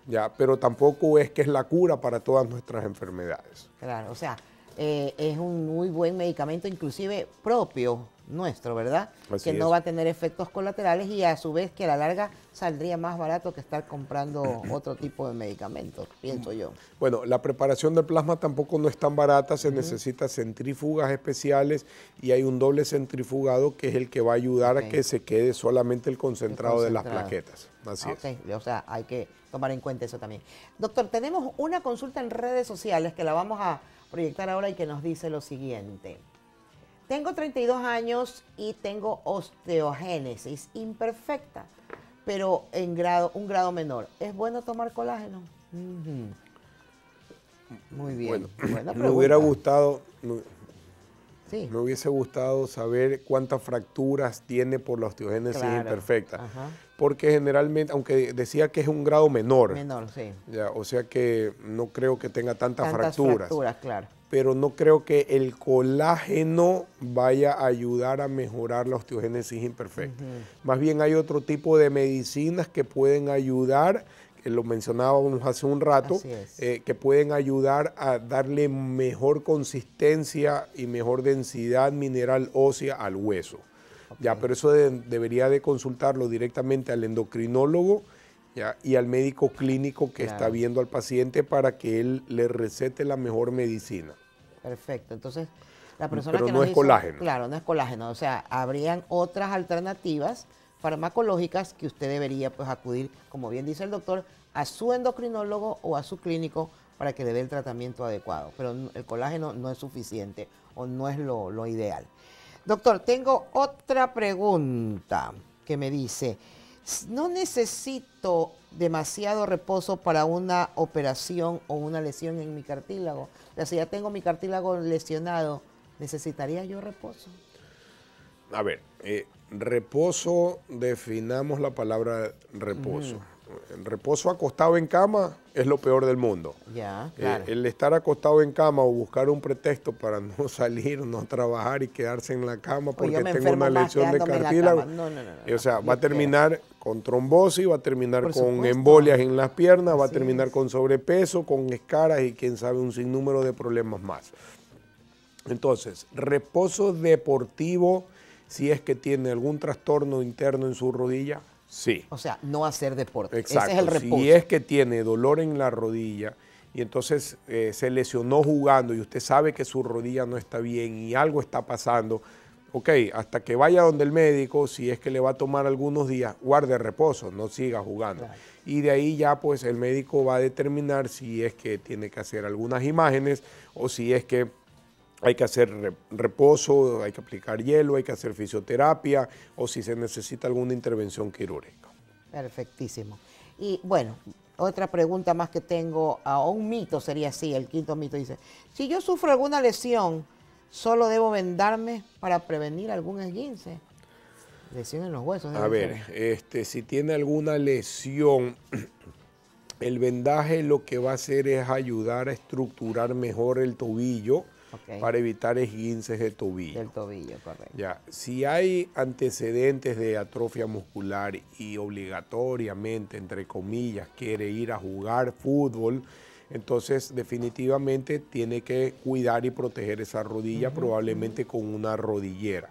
ya, pero tampoco es que es la cura para todas nuestras enfermedades. Claro, o sea, eh, es un muy buen medicamento, inclusive propio nuestro, ¿verdad? que no va a tener efectos colaterales y a su vez que a la larga saldría más barato que estar comprando [CLEARS THROAT] otro tipo de medicamentos, pienso yo. Bueno, la preparación del plasma tampoco no es tan barata, se necesita centrífugas especiales y hay un doble centrifugado que es el que va a ayudar a que se quede solamente el concentrado, de las plaquetas. Así es. O sea, hay que tomar en cuenta eso también. Doctor, tenemos una consulta en redes sociales que la vamos a proyectar ahora y que nos dice lo siguiente. Tengo 32 años y tengo osteogénesis imperfecta, pero en grado, un grado menor. ¿Es bueno tomar colágeno? Muy bien. me hubiera gustado, me hubiese gustado saber cuántas fracturas tiene por la osteogénesis imperfecta. Ajá porque generalmente, aunque decía que es un grado menor. Menor, sí. o sea que no creo que tenga tantas, fracturas. claro. Pero no creo que el colágeno vaya a ayudar a mejorar la osteogénesis imperfecta. Más bien hay otro tipo de medicinas que pueden ayudar, que lo mencionábamos hace un rato, eh, que pueden ayudar a darle mejor consistencia y mejor densidad mineral ósea al hueso. Ya, pero eso debería de consultarlo directamente al endocrinólogo y al médico clínico que está viendo al paciente para que él le recete la mejor medicina. Perfecto, entonces la mm, persona pero que no es colágeno. Claro, no es colágeno, o sea, habrían otras alternativas farmacológicas que usted debería pues acudir, como bien dice el doctor, a su endocrinólogo o a su clínico para que le dé el tratamiento adecuado. Pero el colágeno no es suficiente o no es lo ideal. Doctor, tengo otra pregunta que me dice, ¿no necesito demasiado reposo para una operación o una lesión en mi cartílago? O si ya tengo mi cartílago lesionado, ¿necesitaría yo reposo? A ver, eh, reposo, definamos la palabra reposo el reposo acostado en cama es lo peor del mundo. Ya, eh, el estar acostado en cama o buscar un pretexto para [LAUGHS] no salir, no trabajar y quedarse en la cama porque tengo una lesión de cartílago. No, no, no, eh, o sea, va a terminar con trombosis, va a terminar con embolias en las piernas, va a terminar con sobrepeso, con escaras y quién sabe un sinnúmero de problemas más. Entonces, reposo deportivo, si es que tiene algún trastorno interno en su rodilla, Sí. O sea, no hacer deporte. Exacto. es Si es que tiene dolor en la rodilla y entonces eh, se lesionó jugando y usted sabe que su rodilla no está bien y algo está pasando, ok, hasta que vaya donde el médico, si es que le va a tomar algunos días, guarde reposo, no siga jugando. Y de ahí ya pues el médico va a determinar si es que tiene que hacer algunas imágenes o si es que hay que hacer reposo, hay que aplicar hielo, hay que hacer fisioterapia o si se necesita alguna intervención quirúrgica. Perfectísimo. Y bueno, otra pregunta más que tengo, o un mito sería así, el quinto mito dice, si yo sufro alguna lesión, ¿solo debo vendarme para prevenir algún esguince? Lesión en los huesos. A ver, este, si tiene alguna lesión, [CLEARS THROAT] el vendaje lo que va a hacer es ayudar a estructurar mejor el tobillo, para evitar esguinces del tobillo. Del tobillo, correcto. Ya, si hay antecedentes de atrofia muscular y obligatoriamente, entre comillas, quiere ir a jugar fútbol, entonces definitivamente tiene que cuidar y proteger esa rodilla, probablemente con una rodillera.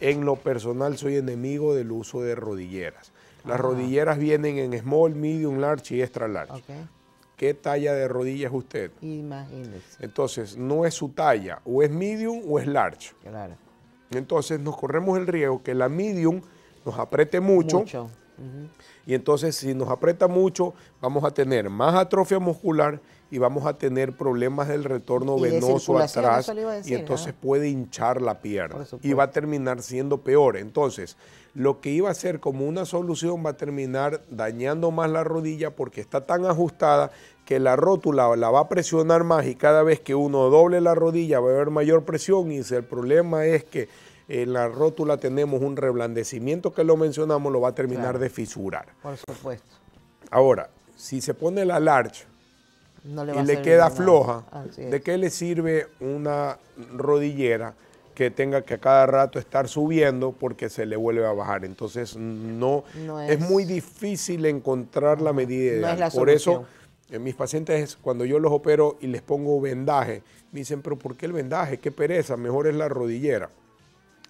En lo personal soy enemigo del uso de rodilleras. Las ah. rodilleras vienen en small, medium, large y extra large qué talla de rodilla es usted. Imagínese. Entonces, no es su talla, o es medium o es large. Claro. Entonces, nos corremos el riesgo que la medium nos apriete mucho. mucho. Y entonces, si nos aprieta mucho, vamos a tener más atrofia muscular y vamos a tener problemas del retorno venoso atrás. y entonces ¿ah? puede hinchar la pierna y va a terminar siendo peor. Entonces, lo que iba a ser como una solución va a terminar dañando más la rodilla porque está tan ajustada que la rótula la va a presionar más y cada vez que uno doble la rodilla va a haber mayor presión y si el problema es que eh, en la rótula tenemos un reblandecimiento que lo mencionamos, lo va a terminar de fisurar. Por supuesto. Ahora, si se pone la large y le queda floja, ¿de qué le sirve una rodillera? que tenga que a cada rato estar subiendo porque se le vuelve a bajar. Entonces, no, es, muy difícil encontrar la medida ideal. Por eso, en mis pacientes, cuando yo los opero y les pongo vendaje, me dicen, pero ¿por qué el vendaje? Qué pereza, mejor es la rodillera.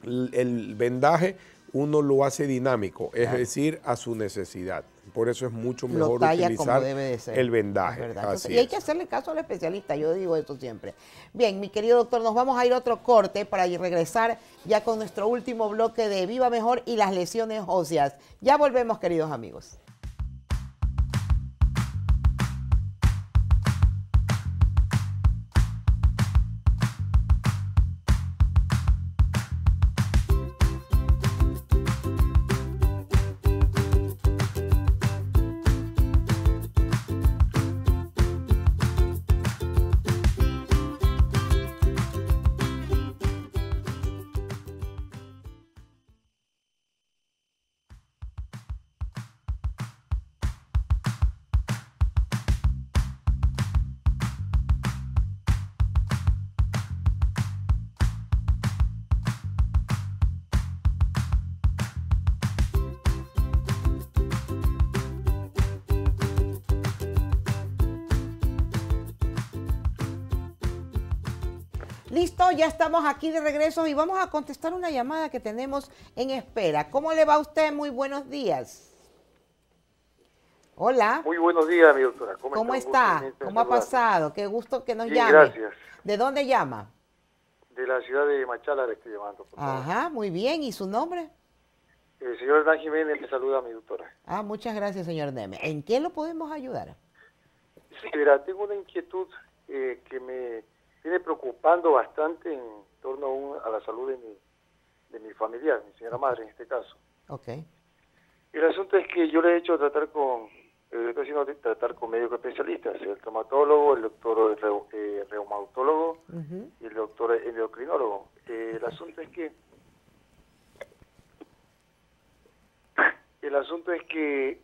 el, vendaje uno lo hace dinámico, es decir, a su necesidad por eso es mucho mejor utilizar el vendaje. y hay que hacerle caso al especialista, yo digo esto siempre. Bien, mi querido doctor, nos vamos a ir a otro corte para regresar ya con nuestro último bloque de Viva Mejor y las lesiones óseas. Ya volvemos, queridos amigos. ya estamos aquí de regreso y vamos a contestar una llamada que tenemos en espera. ¿Cómo le va a usted? Muy buenos días. Hola. Muy buenos días, mi doctora. ¿Cómo, está? ¿Cómo este ha pasado? Qué gusto que nos llame. Gracias. ¿De dónde llama? De la ciudad de Machala le estoy llamando. Ajá, muy bien. ¿Y su nombre? El señor Dan Jiménez le saluda mi doctora. Ah, muchas gracias, señor Neme. ¿En qué lo podemos ayudar? Sí, mira, tengo una inquietud eh, que me viene preocupando bastante en torno a, la salud de mi, de mi familiar, mi señora madre en este caso. Ok. El asunto es que yo le he hecho tratar con, tratar con médicos especialistas, el traumatólogo, el doctor eh, reumatólogo y el doctor endocrinólogo. Eh, el asunto es que el asunto es que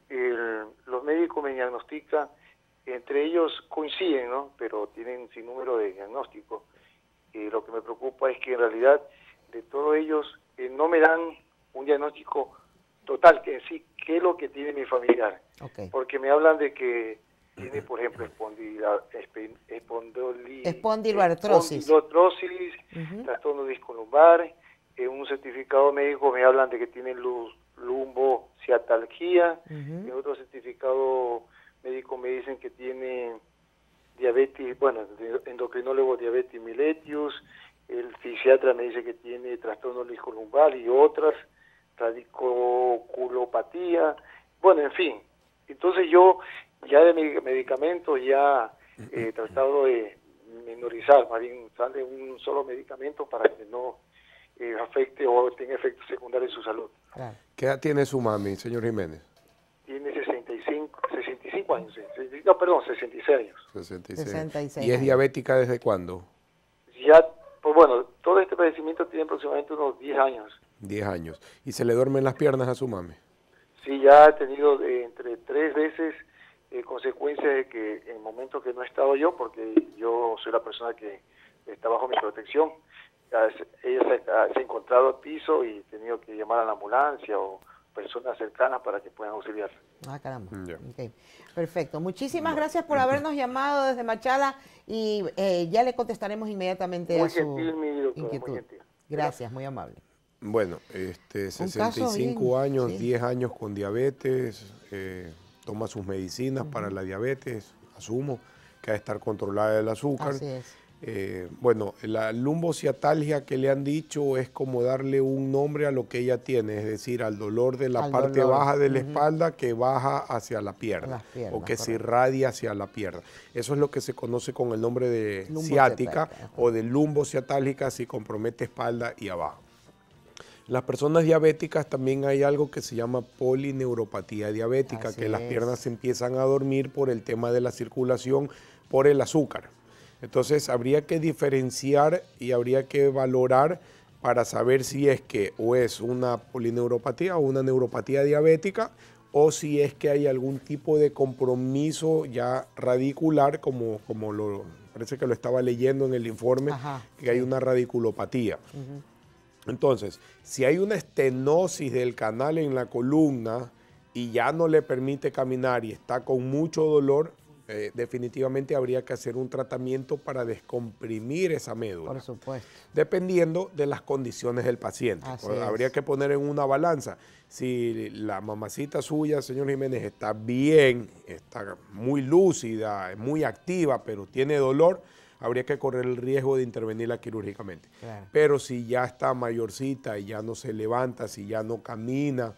los médicos me diagnostican entre ellos coinciden, ¿no? pero tienen sin número de diagnósticos. y eh, lo que me preocupa es que en realidad de todos ellos eh, no me dan un diagnóstico total, que sí qué es lo que tiene mi familiar. Porque me hablan de que tiene, por ejemplo, espondilartrosis, trastorno discolumbar, en un certificado médico me hablan de que tiene luz, en otro certificado médicos me dicen que tiene diabetes, bueno, endocrinólogo diabetes miletius, el fisiatra me dice que tiene trastorno lumbar y otras, radiculopatía bueno, en fin. Entonces yo ya de medicamentos ya eh, he tratado de minorizar, más bien usarle un solo medicamento para que no eh, afecte o tenga efectos secundarios en su salud. ¿Qué edad tiene su mami, señor Jiménez? años, no, perdón, 66 años. 66. ¿Y es diabética desde cuándo? Ya, pues bueno, todo este padecimiento tiene aproximadamente unos 10 años. 10 años. ¿Y se le duermen las piernas a su mami? Sí, ya ha tenido eh, entre tres veces eh, consecuencias de que en el momento que no he estado yo, porque yo soy la persona que está bajo mi protección, ella se ha, encontrado al piso y he tenido que llamar a la ambulancia o personas cercanas para que puedan auxiliar. Ah, caramba. Mm, Perfecto. Muchísimas gracias por habernos [LAUGHS] llamado desde Machala y eh, ya le contestaremos inmediatamente muy a gentil, mi inquietud. Gracias, muy amable. Bueno, este, 65 años, 10 años con diabetes, eh, toma sus medicinas para la diabetes, asumo que ha de estar controlada el azúcar. Así es. Eh, bueno, la lumbociatalgia que le han dicho es como darle un nombre a lo que ella tiene, es decir, al dolor de la parte baja de la espalda que baja hacia la pierna o que se irradia hacia la pierna. Eso es lo que se conoce con el nombre de ciática o de lumbociatálgica si compromete espalda y abajo. Las personas diabéticas también hay algo que se llama polineuropatía diabética, que las piernas empiezan a dormir por el tema de la circulación por el azúcar. Entonces habría que diferenciar y habría que valorar para saber si es que o es una polineuropatía o una neuropatía diabética o si es que hay algún tipo de compromiso ya radicular, como, como lo, parece que lo estaba leyendo en el informe, que hay una radiculopatía. Entonces, si hay una estenosis del canal en la columna y ya no le permite caminar y está con mucho dolor, eh, definitivamente habría que hacer un tratamiento para descomprimir esa médula. Por supuesto. Dependiendo de las condiciones del paciente. Pues, habría que poner en una balanza. Si la mamacita suya, señor Jiménez, está bien, está muy lúcida, muy activa, pero tiene dolor, habría que correr el riesgo de intervenirla quirúrgicamente. Pero si ya está mayorcita y ya no se levanta, si ya no camina,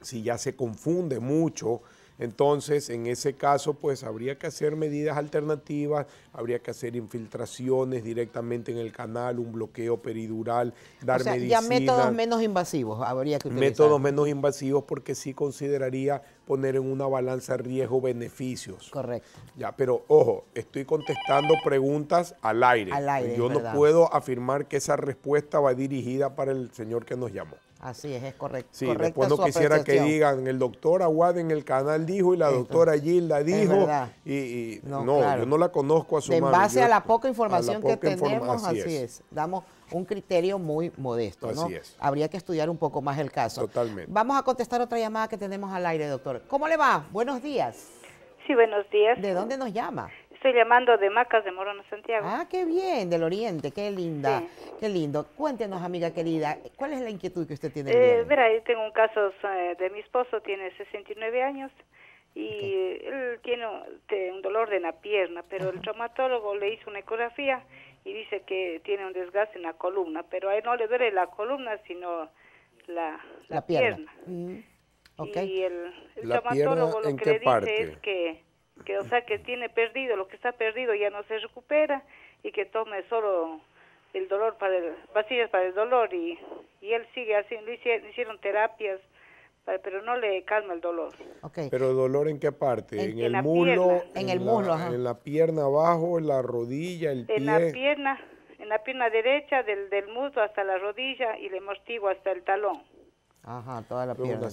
si ya se confunde mucho, entonces, en ese caso, pues habría que hacer medidas alternativas, habría que hacer infiltraciones directamente en el canal, un bloqueo peridural, dar o sea, Ya métodos menos invasivos habría que utilizar. Métodos menos invasivos porque sí consideraría poner en una balanza riesgo-beneficios. Correcto. Ya, pero ojo, estoy contestando preguntas al aire. Al aire. Yo no puedo afirmar que esa respuesta va dirigida para el señor que nos llamó. Así es, es correcto. Sí, después no quisiera que digan, el doctor Aguad en el canal dijo y la doctora Gilda dijo. Y, no, yo no la conozco a su En base a la poca información que tenemos, así, es. Damos un criterio muy modesto, así Es. Habría que estudiar un poco más el caso. Totalmente. Vamos a contestar otra llamada que tenemos al aire, doctor. ¿Cómo le va? Buenos días. Sí, buenos días. ¿De dónde nos llama? estoy llamando de Macas de Morona, Santiago. Ah, qué bien, del Oriente, qué linda, qué lindo. Cuéntenos, amiga querida, ¿cuál es la inquietud que usted tiene? Eh, mira, yo tengo un caso eh, de mi esposo, tiene 69 años y él tiene un dolor de la pierna, pero el traumatólogo le hizo una ecografía y dice que tiene un desgaste en la columna, pero ahí no le duele la columna, sino la, la, pierna. Mm, y el, traumatólogo lo que le dice es que que o sea que tiene perdido, lo que está perdido ya no se recupera y que tome solo el dolor para el, para el dolor y, y él sigue haciendo, hicieron, hicieron terapias pero no le calma el dolor. Okay. Pero dolor en qué parte? En, el muslo, en, el muslo, la, en la pierna abajo, en la rodilla, el en pie. En la pierna, en la pierna derecha del, del muslo hasta la rodilla y le motivo hasta el talón. Ajá, toda la pierna.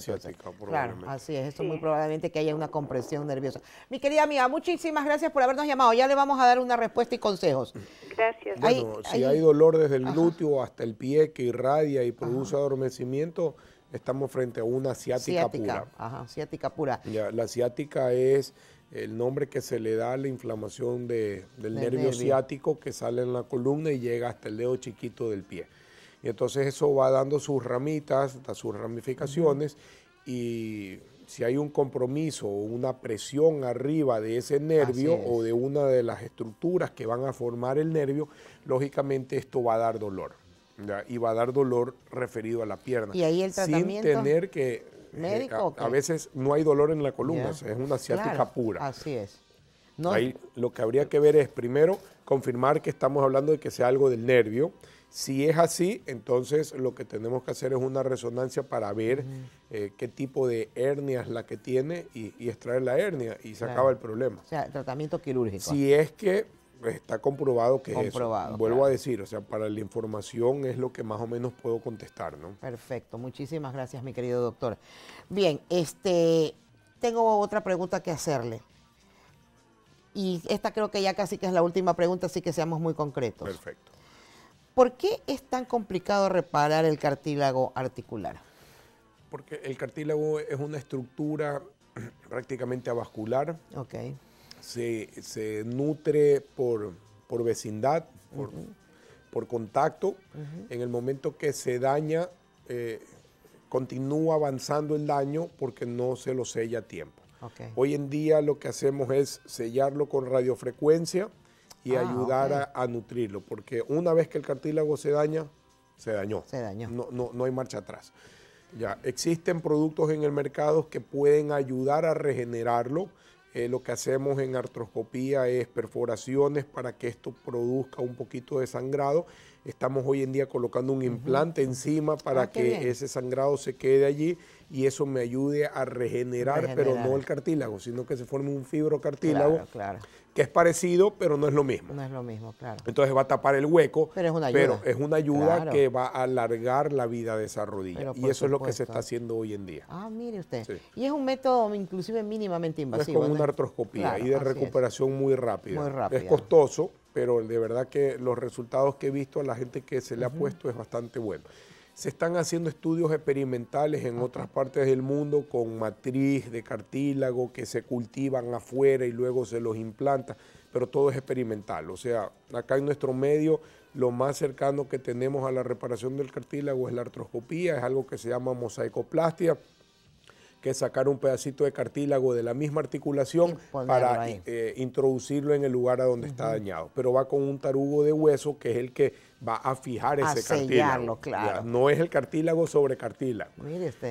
Claro, así es, eso muy probablemente que haya una compresión nerviosa. Mi querida amiga, muchísimas gracias por habernos llamado. Ya le vamos a dar una respuesta y consejos. Gracias. Bueno, si hay, dolor desde el glúteo hasta el pie que irradia y produce adormecimiento, estamos frente a una ciática, pura. Ajá, ciática pura. la ciática es el nombre que se le da a la inflamación del, nervio, nervio, ciático que sale en la columna y llega hasta el dedo chiquito del pie. Y entonces eso va dando sus ramitas, sus ramificaciones, y si hay un compromiso o una presión arriba de ese nervio o de una de las estructuras que van a formar el nervio, lógicamente esto va a dar dolor. Y va a dar dolor referido a la pierna. Y ahí el tratamiento. Sin tener que. Eh, ¿Médico? a, veces no hay dolor en la columna, es una ciática pura. Así es. No, ahí lo que habría que ver es primero confirmar que estamos hablando de que sea algo del nervio si es así, entonces lo que tenemos que hacer es una resonancia para ver eh, qué tipo de hernia es la que tiene y, extraer la hernia y se acaba el problema. O sea, tratamiento quirúrgico. Si es que está comprobado que es Comprobado. Vuelvo a decir, o sea, para la información es lo que más o menos puedo contestar, ¿no? Perfecto, muchísimas gracias, mi querido doctor. Bien, este, tengo otra pregunta que hacerle. Y esta creo que ya casi que es la última pregunta, así que seamos muy concretos. Perfecto. ¿Por qué es tan complicado reparar el cartílago articular? Porque el cartílago es una estructura [CLEARS THROAT] prácticamente avascular. Se, nutre por, vecindad, por, contacto. En el momento que se daña, eh, continúa avanzando el daño porque no se lo sella a tiempo. Hoy en día lo que hacemos es sellarlo con radiofrecuencia y ah, ayudar a, nutrirlo, porque una vez que el cartílago se daña, se dañó. Se dañó. No, no, no hay marcha atrás. Ya, existen productos en el mercado que pueden ayudar a regenerarlo. Eh, lo que hacemos en artroscopía es perforaciones para que esto produzca un poquito de sangrado. Estamos hoy en día colocando un implante encima para ah, que ese sangrado se quede allí y eso me ayude a regenerar, regenerar, pero no el cartílago, sino que se forme un fibrocartílago. Claro, claro que es parecido, pero no es lo mismo. No es lo mismo, claro. Entonces va a tapar el hueco, pero es una ayuda, pero es una ayuda que va a alargar la vida de esa rodilla. Y eso es lo que se está haciendo hoy en día. Ah, mire usted. Y es un método inclusive mínimamente invasivo. es como una artroscopía y de recuperación muy rápida. Muy rápida. Es costoso, pero de verdad que los resultados que he visto a la gente que se le ha puesto es bastante bueno. Se están haciendo estudios experimentales en otras partes del mundo con matriz de cartílago que se cultivan afuera y luego se los implanta, pero todo es experimental. O sea, acá en nuestro medio lo más cercano que tenemos a la reparación del cartílago es la artroscopía, es algo que se llama mosaicoplastia, que sacar un pedacito de cartílago de la misma articulación para eh, introducirlo en el lugar a donde está dañado. Pero va con un tarugo de hueso que es el que va a fijar a ese sellarlo, cartílago. Claro. no es el cartílago sobre cartílago.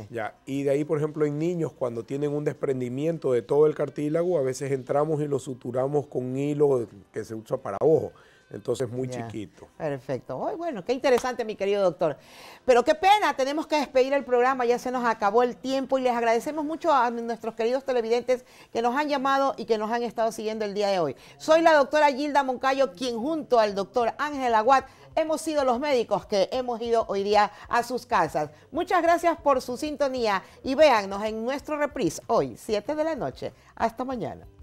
Ya, y de ahí, por ejemplo, en niños, cuando tienen un desprendimiento de todo el cartílago, a veces entramos y lo suturamos con hilo que se usa para ojo. Entonces, muy chiquito. Perfecto. bueno, qué interesante, mi querido doctor. Pero qué pena, tenemos que despedir el programa, ya se nos acabó el tiempo y les agradecemos mucho a nuestros queridos televidentes que nos han llamado y que nos han estado siguiendo el día de hoy. Soy la doctora Gilda Moncayo, quien junto al doctor Ángel Aguat hemos sido los médicos que hemos ido hoy día a sus casas. Muchas gracias por su sintonía y véannos en nuestro reprise hoy, 7 de la noche. Hasta mañana.